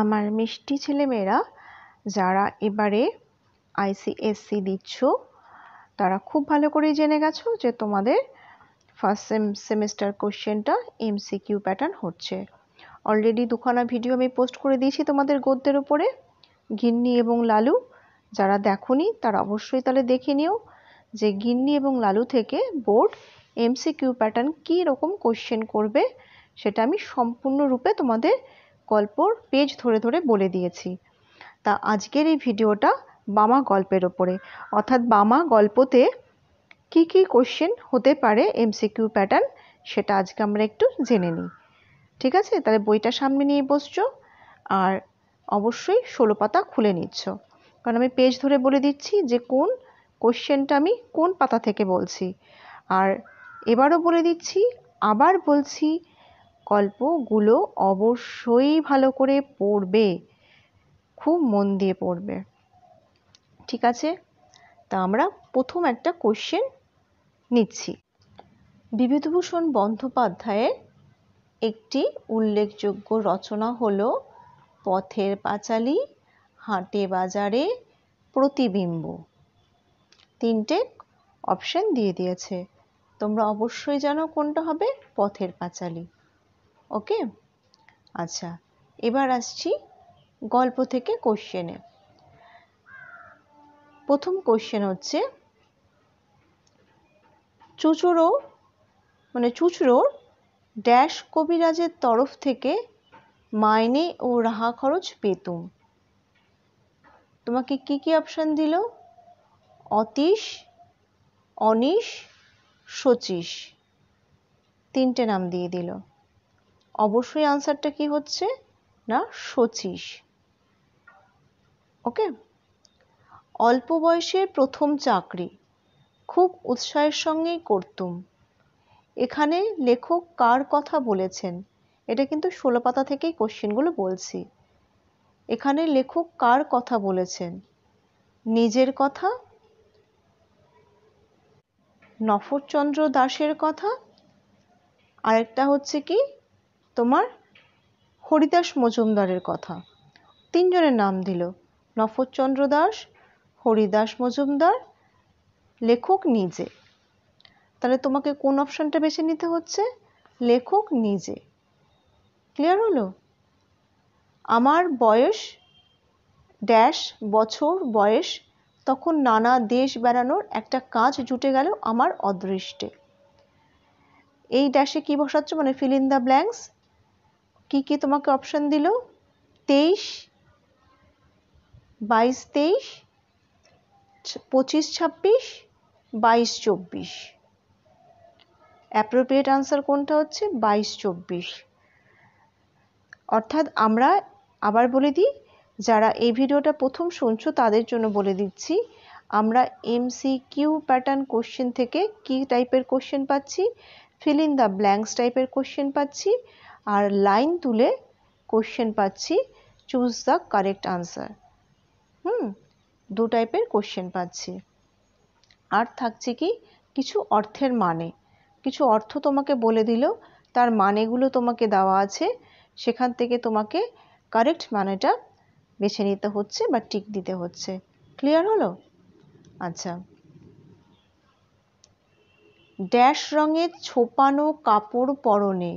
আমার মিষ্টি ছেলেমেয়েরা যারা এবারে আইসিএসসি দিচ্ছ তারা খুব ভালো করেই জেনে গেছো যে তোমাদের ফার্স্ট সেম সেমিস্টার কোশ্চেনটা এমসিকিউ প্যাটার্ন হচ্ছে অলরেডি দুখানা ভিডিও আমি পোস্ট করে দিয়েছি তোমাদের গদ্যের উপরে গিন্নি এবং লালু যারা দেখনি তারা অবশ্যই তাহলে দেখে নিও যে গিন্নি এবং লালু থেকে বোর্ড এমসিকিউ প্যাটার্ন কী রকম কোশ্চেন করবে সেটা আমি সম্পূর্ণরূপে তোমাদের গল্পর পেজ ধরে ধরে বলে দিয়েছি তা আজকের এই ভিডিওটা বামা গল্পের ওপরে অর্থাৎ বামা গল্পতে কি কি কোশ্চেন হতে পারে এমসিকিউ প্যাটার্ন সেটা আজকে আমরা একটু জেনে নিই ঠিক আছে তাহলে বইটা সামনে নিয়ে বসছো আর অবশ্যই ষোলো পাতা খুলে নিচ্ছ কারণ আমি পেজ ধরে বলে দিচ্ছি যে কোন কোশ্চেনটা আমি কোন পাতা থেকে বলছি আর এবারও বলে দিচ্ছি আবার বলছি গল্পগুলো অবশ্যই ভালো করে পড়বে খুব মন দিয়ে পড়বে ঠিক আছে তা আমরা প্রথম একটা কোশ্চেন নিচ্ছি বিভূতিভূষণ বন্দ্যোপাধ্যায়ের একটি উল্লেখযোগ্য রচনা হল পথের পাঁচালী হাটে বাজারে প্রতিবিম্ব তিনটে অপশন দিয়ে দিয়েছে তোমরা অবশ্যই জানো কোনটা হবে পথের পাঁচালী ওকে আচ্ছা এবার আসছি গল্প থেকে কোশ্চেনে প্রথম কোশ্চেন হচ্ছে চুচুরো মানে চুচড়োর ড্যাশ কবিরাজের তরফ থেকে মাইনে ও রাহা খরচ পেতুম তোমাকে কি কি অপশান দিল অতীশ অনিশ শচীশ তিনটে নাম দিয়ে দিল অবশ্যই আনসারটা কি হচ্ছে না শচীশ ওকে অল্প বয়সে প্রথম চাকরি খুব উৎসাহের সঙ্গেই করতুম এখানে লেখক কার কথা বলেছেন এটা কিন্তু ষোলো পাতা থেকেই কোশ্চেনগুলো বলছি এখানে লেখক কার কথা বলেছেন নিজের কথা নফরচন্দ্র দাসের কথা আরেকটা হচ্ছে কি তোমার হরিদাস মজুমদারের কথা তিনজনের নাম দিল নফরচন্দ্র দাস হরিদাস মজুমদার লেখক নিজে তাহলে তোমাকে কোন অপশানটা বেছে নিতে হচ্ছে লেখক নিজে ক্লিয়ার হলো আমার বয়স ড্যাশ বছর বয়স তখন নানা দেশ বেড়ানোর একটা কাজ জুটে গেল আমার অদৃষ্টে এই ড্যাশে কি বসাচ্ছ মানে ফিল ইন দ্য ব্ল্যাঙ্কস কি কি তোমাকে অপশন দিল তেইশ বাইশ তেইশ পঁচিশ ছাব্বিশ বাইশ চব্বিশ অ্যাপ্রোপ্রিয়েট আনসার কোনটা হচ্ছে বাইশ চব্বিশ অর্থাৎ আমরা আবার বলে দিই যারা এই ভিডিওটা প্রথম শুনছো তাদের জন্য বলে দিচ্ছি আমরা এমসি কিউ প্যাটার্ন কোশ্চেন থেকে কি টাইপের কোশ্চেন পাচ্ছি ফিল ইন দ্য ব্ল্যাঙ্কস টাইপের কোশ্চেন পাচ্ছি আর লাইন তুলে কোশ্চেন পাচ্ছি চুজ দ্য কারেক্ট আনসার হুম দু টাইপের কোশ্চেন পাচ্ছি আর থাকছে কি কিছু অর্থের মানে কিছু অর্থ তোমাকে বলে দিল তার মানেগুলো তোমাকে দেওয়া আছে সেখান থেকে তোমাকে কারেক্ট মানেটা বেছে নিতে হচ্ছে বা টিক দিতে হচ্ছে ক্লিয়ার হলো আচ্ছা ড্যাশ রঙের ছোপানো কাপড় পরনে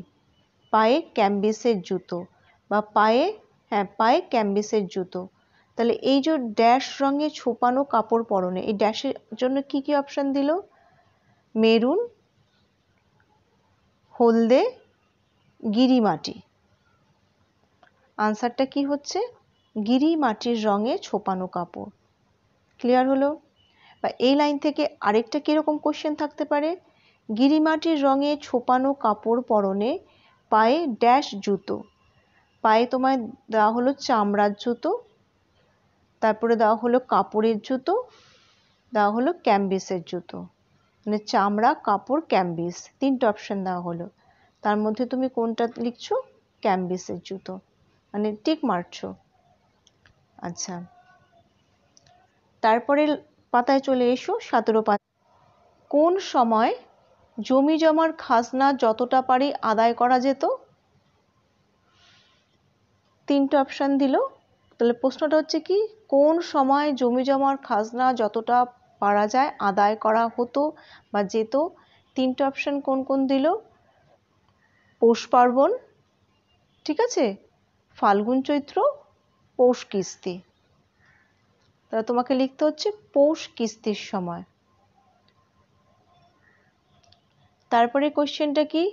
পায়ে ক্যাম্বিসের জুতো বা পায়ে হ্যাঁ পায়ে ক্যাম্বিসের জুতো তাহলে এই যে ড্যাশ রঙে ছোপানো কাপড় পরনে এই ড্যাশের জন্য কি কি অপশান দিল মেরুন হলদে গিরিমাটি আনসারটা কি হচ্ছে গিরি মাটির রঙে ছোপানো কাপড় ক্লিয়ার হলো বা এই লাইন থেকে আরেকটা কীরকম কোশ্চেন থাকতে পারে গিরিমাটির রঙে ছোপানো কাপড় পরনে পায়ে ড্যাশ জুতো পায়ে তোমায় দেওয়া হলো চামড়ার জুতো তারপরে দেওয়া হলো কাপড়ের জুতো দেওয়া হলো ক্যাম্বিসের জুতো মানে চামড়া কাপড় ক্যাম্বিস তিনটে অপশান দেওয়া হলো তার মধ্যে তুমি কোনটা লিখছো ক্যাম্বিসের জুতো মানে টিক মারছো আচ্ছা তারপরে পাতায় চলে এসো সতেরো পাতা কোন সময় জমি জমার খাজনা যতটা পারি আদায় করা যেত তিনটে অপশান দিল তাহলে প্রশ্নটা হচ্ছে কি কোন সময় জমি জমার খাজনা যতটা পারা যায় আদায় করা হতো বা যেত তিনটে অপশান কোন কোন দিল পৌষ পার্বণ ঠিক আছে ফাল্গুন চৈত্র পৌষ কিস্তি তাহলে তোমাকে লিখতে হচ্ছে পৌষ কিস্তির সময় তারপরে কোশ্চেনটা কি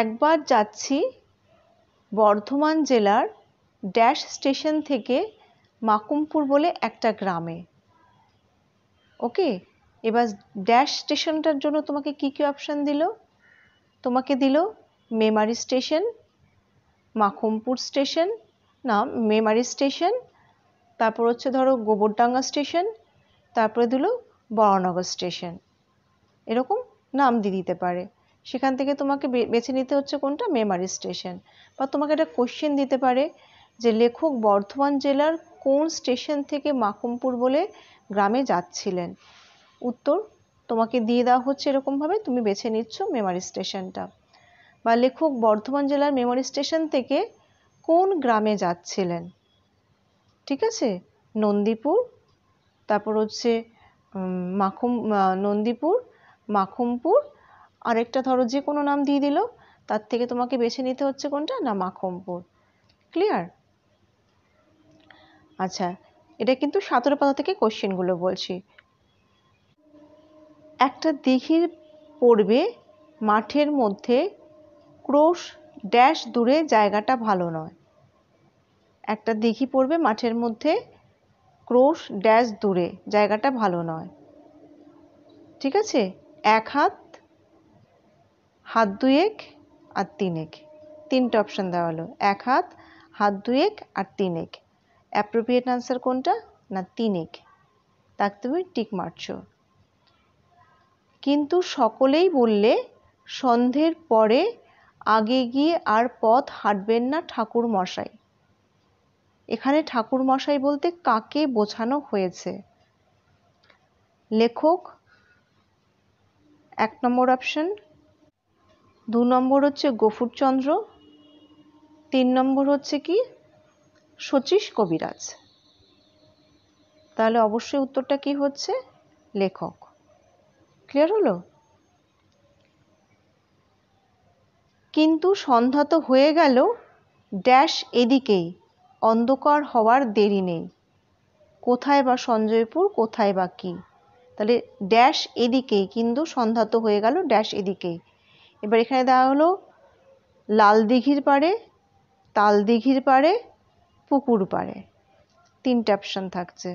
একবার যাচ্ছি বর্ধমান জেলার ড্যাশ স্টেশন থেকে মাকুমপুর বলে একটা গ্রামে ওকে এবার ড্যাশ স্টেশনটার জন্য তোমাকে কি কি অপশান দিল তোমাকে দিল মেমারি স্টেশন মাখুমপুর স্টেশন না মেমারি স্টেশন তারপর হচ্ছে ধরো গোবরডাঙ্গা স্টেশন তারপরে দিল বরানগর স্টেশন এরকম নাম দিয়ে দিতে পারে সেখান থেকে তোমাকে বেছে নিতে হচ্ছে কোনটা মেমারি স্টেশন বা তোমাকে একটা কোশ্চেন দিতে পারে যে লেখক বর্ধমান জেলার কোন স্টেশন থেকে মাকুমপুর বলে গ্রামে যাচ্ছিলেন উত্তর তোমাকে দিয়ে দেওয়া হচ্ছে এরকমভাবে তুমি বেছে নিচ্ছ মেমারি স্টেশনটা বা লেখক বর্ধমান জেলার মেমারি স্টেশন থেকে কোন গ্রামে যাচ্ছিলেন ঠিক আছে নন্দীপুর তারপর হচ্ছে মাখুম নন্দীপুর মাখমপুর আরেকটা ধরো যে কোনো নাম দিয়ে দিল তার থেকে তোমাকে বেছে নিতে হচ্ছে কোনটা না মাখমপুর ক্লিয়ার আচ্ছা এটা কিন্তু সতেরো পাতা থেকে কোশ্চেনগুলো বলছি একটা দিঘির পড়বে মাঠের মধ্যে ক্রোশ ড্যাশ দূরে জায়গাটা ভালো নয় একটা দিঘি পড়বে মাঠের মধ্যে ক্রোশ ড্যাশ দূরে জায়গাটা ভালো নয় ঠিক আছে এক হাত হাত দুয়েক আর তিনেক তিনটে অপশান দেওয়া হলো এক হাত হাত দুয়েক আর তিনেক অ্যাপ্রোপ্রিয়েট আনসার কোনটা না তিনেক তাকে তুমি টিক মারছো কিন্তু সকলেই বললে সন্ধ্যের পরে আগে গিয়ে আর পথ হাঁটবেন না ঠাকুর মশাই এখানে ঠাকুর মশাই বলতে কাকে বোঝানো হয়েছে লেখক এক নম্বর অপশন দু নম্বর হচ্ছে গফুরচন্দ্র তিন নম্বর হচ্ছে কি শচীশ কবিরাজ তাহলে অবশ্যই উত্তরটা কি হচ্ছে লেখক ক্লিয়ার হলো কিন্তু সন্ধ্যা তো হয়ে গেল ড্যাশ এদিকেই অন্ধকার হওয়ার দেরি নেই কোথায় বা সঞ্জয়পুর কোথায় বা কী তাহলে ড্যাশ এদিকেই কিন্তু সন্ধাত হয়ে গেল ড্যাশ এদিকেই এবার এখানে দেওয়া হলো লাল দিঘির পাড়ে তাল দিঘির পাড়ে পুকুর পাড়ে তিনটে অপশান থাকছে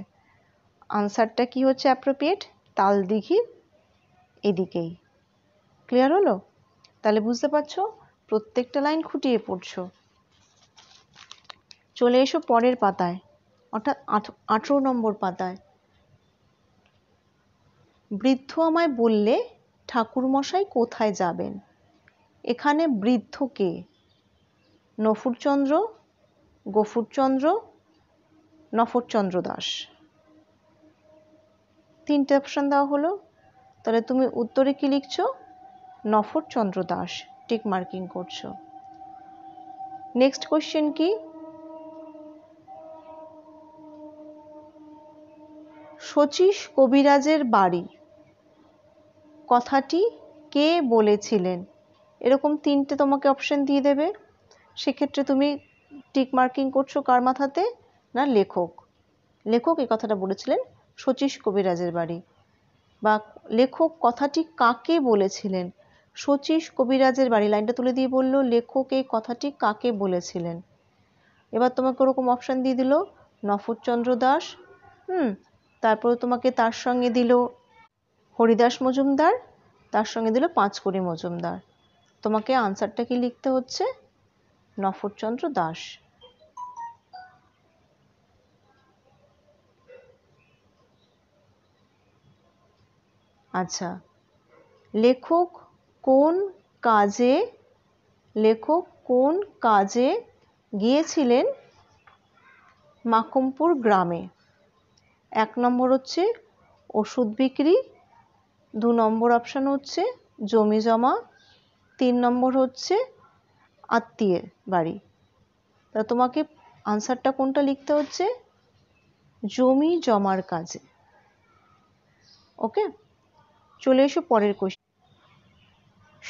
আনসারটা কি হচ্ছে অ্যাপ্রোপ্রিয়েট তাল দিঘির এদিকেই ক্লিয়ার হলো তাহলে বুঝতে পারছো প্রত্যেকটা লাইন খুঁটিয়ে পড়ছো চলে এসো পরের পাতায় অর্থাৎ আঠ আঠেরো নম্বর পাতায় বৃদ্ধ আমায় বললে ঠাকুরমশাই কোথায় যাবেন এখানে বৃদ্ধ কে নফুরচন্দ্র গফুরচন্দ্র নফরচন্দ্র দাস তিনটে অপশান দেওয়া হলো তাহলে তুমি উত্তরে কি লিখছ নফরচন্দ্র দাস টিক মার্কিং করছো নেক্সট কোশ্চেন কি শচীশ কবিরাজের বাড়ি কথাটি কে বলেছিলেন এরকম তিনটে তোমাকে অপশন দিয়ে দেবে সেক্ষেত্রে তুমি টিক মার্কিং করছো কার মাথাতে না লেখক লেখক এই কথাটা বলেছিলেন শচীশ কবিরাজের বাড়ি বা লেখক কথাটি কাকে বলেছিলেন শচীশ কবিরাজের বাড়ি লাইনটা তুলে দিয়ে বললো লেখক এই কথাটি কাকে বলেছিলেন এবার তোমাকে ওরকম অপশান দিয়ে দিল নফরচন্দ্র দাস হুম তারপর তোমাকে তার সঙ্গে দিল হরিদাস মজুমদার তার সঙ্গে দিল পাঁচকড়ি মজুমদার তোমাকে আনসারটা কি লিখতে হচ্ছে নফরচন্দ্র দাস আচ্ছা লেখক কোন কাজে লেখক কোন কাজে গিয়েছিলেন মাকমপুর গ্রামে এক নম্বর হচ্ছে ওষুধ বিক্রি দু নম্বর অপশান হচ্ছে জমি জমা তিন নম্বর হচ্ছে আত্মীয়ের বাড়ি তা তোমাকে আনসারটা কোনটা লিখতে হচ্ছে জমি জমার কাজে ওকে চলে এসো পরের কোশ্চেন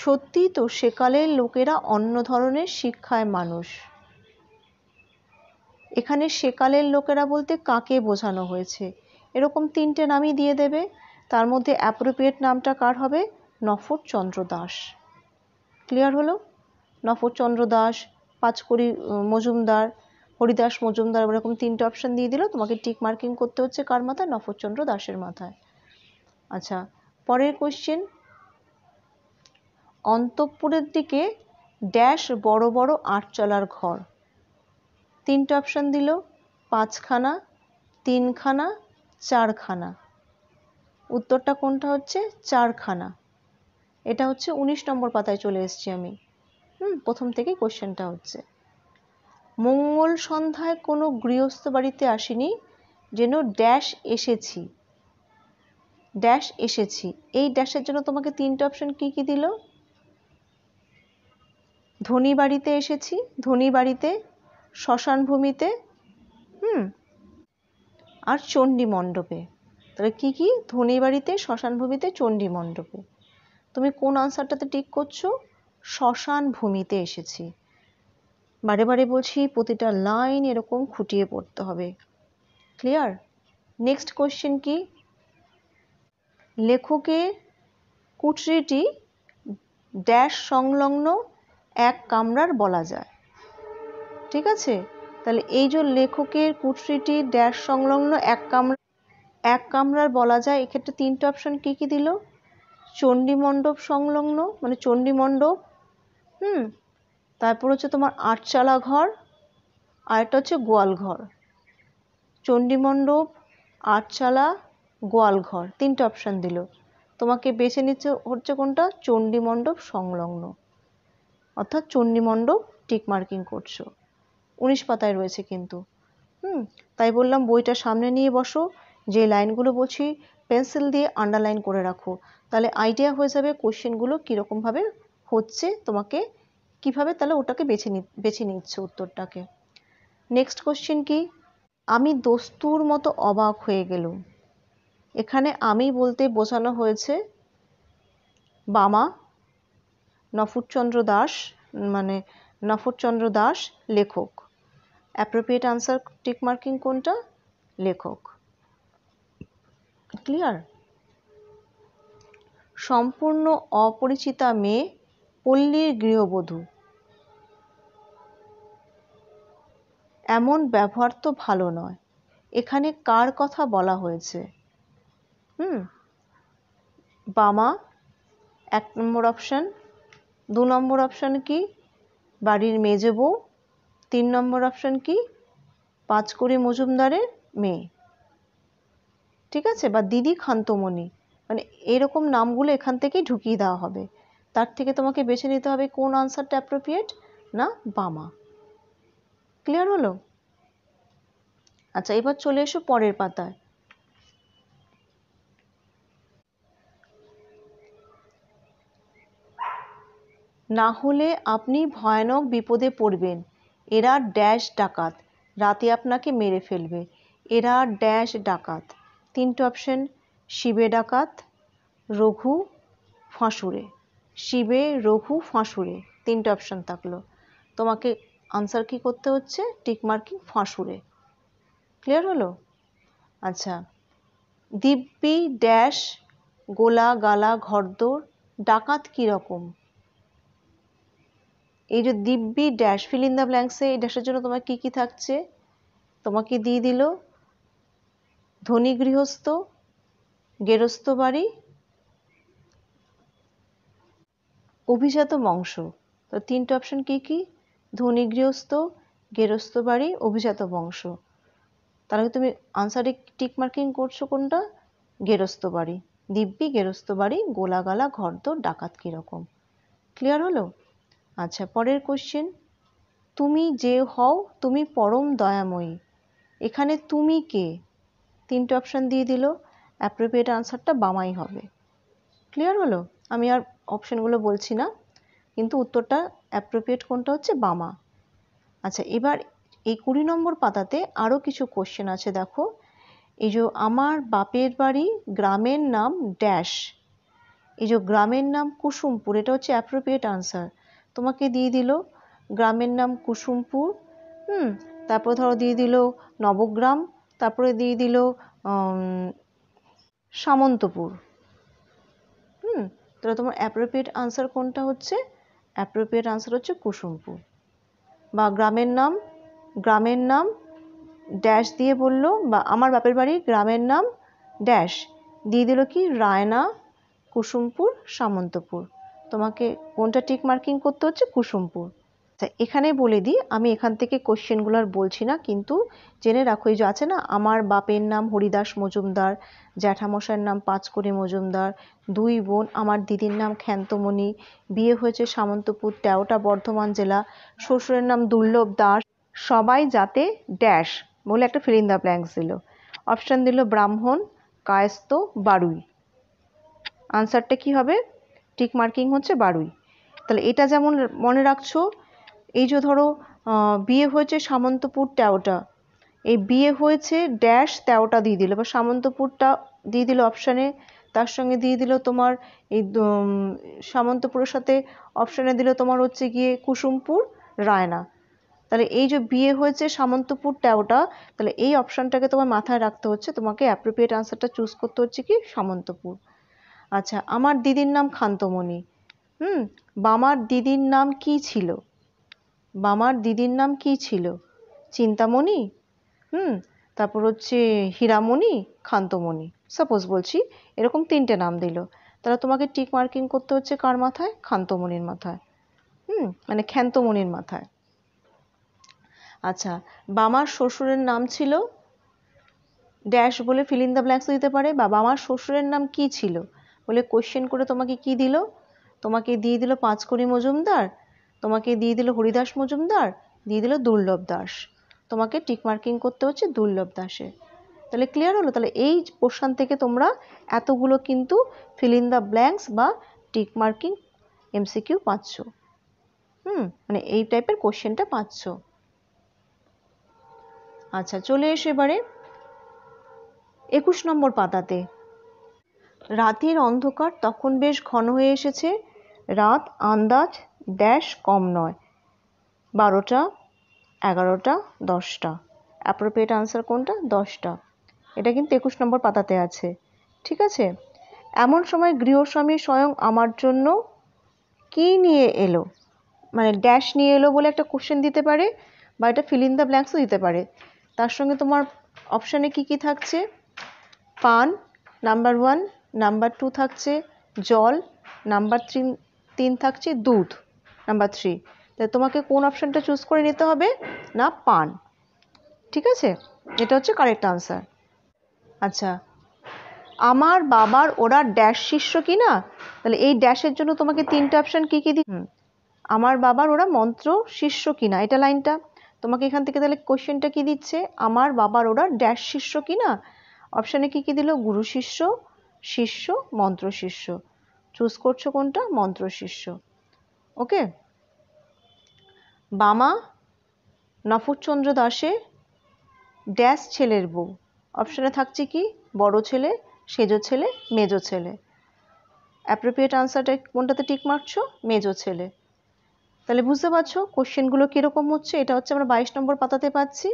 সত্যি তো সেকালের লোকেরা অন্য ধরনের শিক্ষায় মানুষ এখানে সেকালের লোকেরা বলতে কাকে বোঝানো হয়েছে এরকম তিনটে নামই দিয়ে দেবে তার মধ্যে অ্যাপ্রোপ্রিয়েট নামটা কার হবে নফরচন্দ্র দাস ক্লিয়ার হলো নফরচন্দ্র দাস পাঁচকড়ি মজুমদার হরিদাস মজুমদার ওরকম তিনটে অপশান দিয়ে দিল তোমাকে টিক মার্কিং করতে হচ্ছে কার মাথায় নফরচন্দ্র দাসের মাথায় আচ্ছা পরের কোশ্চেন অন্তঃপুরের দিকে ড্যাশ বড় বড় আটচালার ঘর তিনটে অপশান দিল পাঁচখানা তিনখানা চারখানা উত্তরটা কোনটা হচ্ছে চারখানা এটা হচ্ছে উনিশ নম্বর পাতায় চলে এসছি আমি হুম প্রথম থেকেই কোশ্চেনটা হচ্ছে মঙ্গল সন্ধ্যায় কোনো গৃহস্থ বাড়িতে আসিনি যেন ড্যাশ এসেছি ড্যাশ এসেছি এই ড্যাশের জন্য তোমাকে তিনটে অপশন কি কি দিল ধনী বাড়িতে এসেছি ধনী বাড়িতে শ্মশান ভূমিতে হুম আর চণ্ডী মণ্ডপে তাহলে কী কী শ্মশান ভূমিতে চণ্ডী মণ্ডপে তুমি কোন আনসারটাতে টিক করছো শ্মশান ভূমিতে এসেছি বারে বারে বলছি প্রতিটা লাইন এরকম খুঁটিয়ে পড়তে হবে ক্লিয়ার নেক্সট কোয়েশ্চেন কি লেখকের কুটরিটি ড্যাশ সংলগ্ন এক কামরার বলা যায় ঠিক আছে তাহলে এই যে লেখকের কুটরিটি ড্যাশ সংলগ্ন এক কামরা এক কামরার বলা যায় এক্ষেত্রে তিনটে অপশন কী কী দিল চণ্ডীমণ্ডপ সংলগ্ন মানে চণ্ডীমণ্ডপ হুম তারপর হচ্ছে তোমার আটচালা ঘর আর একটা হচ্ছে গোয়ালঘর চণ্ডীমণ্ডপ আটচালা গোয়াল ঘর তিনটে অপশান দিল তোমাকে বেছে নিতে হচ্ছে কোনটা চণ্ডীমণ্ডপ সংলগ্ন অর্থাৎ চণ্ডীমণ্ডপ টিক মার্কিং করছো উনিশ পাতায় রয়েছে কিন্তু হুম তাই বললাম বইটা সামনে নিয়ে বসো যে লাইনগুলো বলছি পেন্সিল দিয়ে আন্ডারলাইন করে রাখো তাহলে আইডিয়া হয়ে যাবে কোশ্চেনগুলো কীরকমভাবে হচ্ছে তোমাকে কিভাবে তাহলে ওটাকে বেছে নি বেছে নিচ্ছে উত্তরটাকে নেক্সট কোশ্চেন কি আমি দস্তুর মতো অবাক হয়ে গেলুম এখানে আমি বলতে বোঝানো হয়েছে বামা নফুটচন্দ্র দাস মানে নফুটচন্দ্র দাস লেখক অ্যাপ্রোপ্রিয়েট আনসার টিক মার্কিং কোনটা লেখক ক্লিয়ার সম্পূর্ণ অপরিচিতা মেয়ে পল্লীর গৃহবধূ এমন ব্যবহার তো ভালো নয় এখানে কার কথা বলা হয়েছে হুম বামা এক নম্বর অপশান দু নম্বর অপশন কি বাড়ির মেজে বউ তিন নম্বর অপশন কি পাঁচকড়ি মজুমদারের মেয়ে ঠিক আছে বা দিদি ক্ষান্তমণি মানে এরকম নামগুলো এখান থেকেই ঢুকিয়ে দেওয়া হবে তার থেকে তোমাকে বেছে নিতে হবে কোন আনসারটা অ্যাপ্রোপ্রিয়েট না বামা ক্লিয়ার হলো আচ্ছা এবার চলে এসো পরের পাতায় না হলে আপনি ভয়ানক বিপদে পড়বেন এরা ড্যাশ ডাকাত রাতে আপনাকে মেরে ফেলবে এরা ড্যাশ ডাকাত তিনটে অপশন শিবে ডাকাত রঘু ফাঁসুরে শিবে রঘু ফাঁসুরে তিনটে অপশন থাকলো তোমাকে আনসার কি করতে হচ্ছে টিক মার্কিং ফাঁসুরে ক্লিয়ার হলো আচ্ছা দিব্যি ড্যাশ গোলা গালা ঘরদোর ডাকাত কীরকম এই যে দিব্যি ড্যাশ ফিল ইন দ্য ব্ল্যাঙ্কসে এই ড্যাশের জন্য তোমার কি কি থাকছে তোমাকে দিয়ে দিল ধনী গৃহস্থ গেরস্থ বাড়ি অভিজাত বংশ তো তিনটে অপশন কি কি ধনী গৃহস্থ গেরস্থ বাড়ি অভিজাত বংশ তাহলে তুমি আনসারে টিক মার্কিং করছো কোনটা গেরস্থ বাড়ি দিব্যি গেরস্থ বাড়ি গোলাগালা ঘরদোর ডাকাত কীরকম ক্লিয়ার হলো আচ্ছা পরের কোশ্চেন তুমি যে হও তুমি পরম দয়াময়ী এখানে তুমি কে তিনটে অপশান দিয়ে দিল অ্যাপ্রোপ্রিয়েট আনসারটা বামাই হবে ক্লিয়ার হলো আমি আর অপশানগুলো বলছি না কিন্তু উত্তরটা অ্যাপ্রোপ্রিয়েট কোনটা হচ্ছে বামা আচ্ছা এবার এই কুড়ি নম্বর পাতাতে আরও কিছু কোশ্চেন আছে দেখো এই যে আমার বাপের বাড়ি গ্রামের নাম ড্যাশ এই যে গ্রামের নাম কুসুমপুর এটা হচ্ছে অ্যাপ্রোপ্রিয়েট আনসার তোমাকে দিয়ে দিল গ্রামের নাম কুসুমপুর হুম তারপর ধরো দিয়ে দিল নবগ্রাম তারপরে দিয়ে দিল সামন্তপুর হুম তাহলে তোমার অ্যাপ্রোপ্রিয়েট আনসার কোনটা হচ্ছে অ্যাপ্রোপ্রিয়েট আনসার হচ্ছে কুসুমপুর বা গ্রামের নাম গ্রামের নাম ড্যাশ দিয়ে বলল বা আমার বাপের বাড়ি গ্রামের নাম ড্যাশ দিয়ে দিল কি রায়না কুসুমপুর সামন্তপুর তোমাকে কোনটা টিক মার্কিং করতে হচ্ছে কুসুমপুর এখানে বলে দিই আমি এখান থেকে কোশ্চেনগুলো আর বলছি না কিন্তু জেনে রাখো এই যে আছে না আমার বাপের নাম হরিদাস মজুমদার জ্যাঠামশায়ের নাম পাঁচকড়ি মজুমদার দুই বোন আমার দিদির নাম খ্যান্তমণি বিয়ে হয়েছে সামন্তপুর তেরোটা বর্ধমান জেলা শ্বশুরের নাম দুর্লভ দাস সবাই যাতে ড্যাশ বলে একটা ফিলিন্দা ব্ল্যাঙ্কস দিল অপশান দিল ব্রাহ্মণ কায়স্ত বারুই আনসারটা কি হবে টিক মার্কিং হচ্ছে বারুই তাহলে এটা যেমন মনে রাখছো এই যে ধরো বিয়ে হয়েছে সামন্তপুর ট্যাওটা এই বিয়ে হয়েছে ড্যাশ তেওটা দিয়ে দিল বা সামন্তপুরটা দিয়ে দিল অপশানে তার সঙ্গে দিয়ে দিল তোমার এই সামন্তপুরের সাথে অপশানে দিল তোমার হচ্ছে গিয়ে কুসুমপুর রায়না তাহলে এই যে বিয়ে হয়েছে সামন্তপুর ট্যাওটা তাহলে এই অপশানটাকে তোমার মাথায় রাখতে হচ্ছে তোমাকে অ্যাপ্রোপ্রিয়েট আনসারটা চুজ করতে হচ্ছে কি সামন্তপুর আচ্ছা আমার দিদির নাম খান্তমণি হুম বা আমার দিদির নাম কি ছিল বামার দিদির নাম কি ছিল চিন্তামণি হুম তারপর হচ্ছে হীরামণি খান্তমণি সাপোজ বলছি এরকম তিনটে নাম দিল তাহলে তোমাকে টিক মার্কিং করতে হচ্ছে কার মাথায় খান্তমণির মাথায় হুম মানে ক্ষান্তমণির মাথায় আচ্ছা বামার শ্বশুরের নাম ছিল ড্যাশ বলে ফিল ইন দ্য ব্ল্যাঙ্কস দিতে পারে বা বামার শ্বশুরের নাম কি ছিল বলে কোশ্চেন করে তোমাকে কি দিল তোমাকে দিয়ে দিল পাঁচকড়ি মজুমদার তোমাকে দিয়ে দিল হরিদাস মজুমদার দিয়ে দিল দুর্লভ দাস তোমাকে টিক মার্কিং করতে হচ্ছে দুর্লভ দাসে তাহলে ক্লিয়ার হলো তাহলে এই পোর্শান থেকে তোমরা এতগুলো কিন্তু ফিল ইন দ্য ব্ল্যাঙ্কস বা টিক মার্কিং এমসিকিউ পাচ্ছ হুম মানে এই টাইপের কোশ্চেনটা পাচ্ছ আচ্ছা চলে এসে এবারে একুশ নম্বর পাতাতে রাতের অন্ধকার তখন বেশ ঘন হয়ে এসেছে রাত আন্দাজ ড্যাশ কম নয় বারোটা এগারোটা দশটা অ্যাপ্রোপ্রিয়েট আনসার কোনটা দশটা এটা কিন্তু একুশ নম্বর পাতাতে আছে ঠিক আছে এমন সময় গৃহস্বামী স্বয়ং আমার জন্য কি নিয়ে এলো মানে ড্যাশ নিয়ে এলো বলে একটা কোশ্চেন দিতে পারে বা এটা ফিল ইন দ্য ব্ল্যাঙ্কসও দিতে পারে তার সঙ্গে তোমার অপশানে কি কি থাকছে পান নাম্বার ওয়ান নাম্বার টু থাকছে জল নাম্বার থ্রি তিন থাকছে দুধ নাম্বার থ্রি তাহলে তোমাকে কোন অপশানটা চুজ করে নিতে হবে না পান ঠিক আছে এটা হচ্ছে কারেক্ট আনসার আচ্ছা আমার বাবার ওরা ড্যাশ শিষ্য কি না তাহলে এই ড্যাশের জন্য তোমাকে তিনটা অপশান কী কী দি আমার বাবার ওরা মন্ত্র শিষ্য কিনা এটা লাইনটা তোমাকে এখান থেকে তাহলে কোশ্চেনটা কি দিচ্ছে আমার বাবার ওরা ড্যাশ শিষ্য কিনা অপশানে কি কি দিল গুরু শিষ্য শিষ্য মন্ত্র শিষ্য চুজ করছো কোনটা মন্ত্র শিষ্য ওকে বামা নফরচন্দ্র দাসের ড্যাশ ছেলের বউ অপশানে থাকছে কি বড় ছেলে সেজো ছেলে মেজো ছেলে অ্যাপ্রোপ্রিয়েট আনসারটা কোনটাতে টিক মারছো মেজো ছেলে তাহলে বুঝতে পারছো কোশ্চেনগুলো কীরকম হচ্ছে এটা হচ্ছে আমরা বাইশ নম্বর পাতাতে পাচ্ছি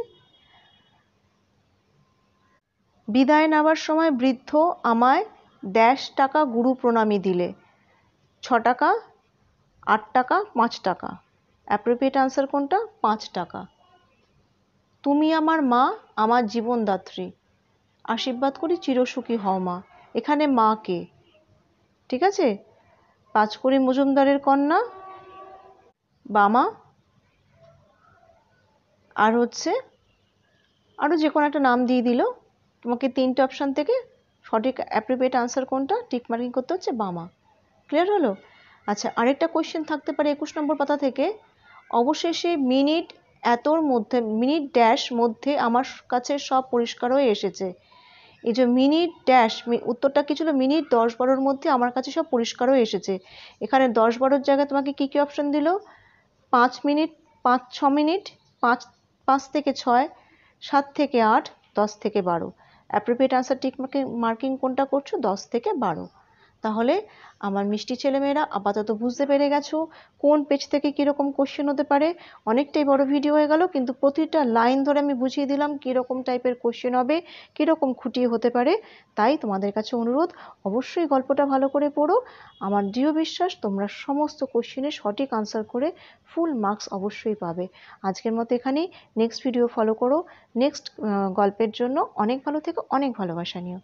বিদায় নেওয়ার সময় বৃদ্ধ আমায় দ্যাশ টাকা গুরু প্রণামী দিলে ছ টাকা আট টাকা পাঁচ টাকা অ্যাপ্রোপ্রিয়েট আনসার কোনটা পাঁচ টাকা তুমি আমার মা আমার জীবনদাত্রী আশীর্বাদ করি চিরসুখী হও মা এখানে মা কে ঠিক আছে পাঁচকড়ি মজুমদারের কন্যা বামা আর হচ্ছে আরও যে কোনো একটা নাম দিয়ে দিল তোমাকে তিনটে অপশান থেকে সঠিক অ্যাপ্রোপ্রিয়েট আনসার কোনটা টিক মার্কিং করতে হচ্ছে বামা ক্লিয়ার হলো আচ্ছা আরেকটা কোয়েশ্চেন থাকতে পারে একুশ নম্বর পাতা থেকে অবশেষে মিনিট এতর মধ্যে মিনিট ড্যাশ মধ্যে আমার কাছে সব পরিষ্কার হয়ে এসেছে এই যে মিনিট ড্যাশ উত্তরটা কি ছিল মিনিট দশ বারোর মধ্যে আমার কাছে সব পরিষ্কার হয়ে এসেছে এখানে দশ বারোর জায়গায় তোমাকে কি কি অপশন দিল পাঁচ মিনিট পাঁচ ছ মিনিট পাঁচ পাঁচ থেকে ছয় সাত থেকে আট দশ থেকে বারো অ্যাপ্রোপ্রিয়েট আনসার টিক মার্কিং কোনটা করছো দশ থেকে বারো তাহলে আমার মিষ্টি ছেলেমেয়েরা আপাতত বুঝতে পেরে গেছো কোন পেজ থেকে কীরকম কোশ্চেন হতে পারে অনেকটাই বড় ভিডিও হয়ে গেল কিন্তু প্রতিটা লাইন ধরে আমি বুঝিয়ে দিলাম কীরকম টাইপের কোশ্চেন হবে কীরকম খুঁটিয়ে হতে পারে তাই তোমাদের কাছে অনুরোধ অবশ্যই গল্পটা ভালো করে পড়ো আমার দৃঢ় বিশ্বাস তোমরা সমস্ত কোশ্চেনের সঠিক আনসার করে ফুল মার্কস অবশ্যই পাবে আজকের মতো এখানেই নেক্সট ভিডিও ফলো করো নেক্সট গল্পের জন্য অনেক ভালো থেকে অনেক ভালোবাসা নিও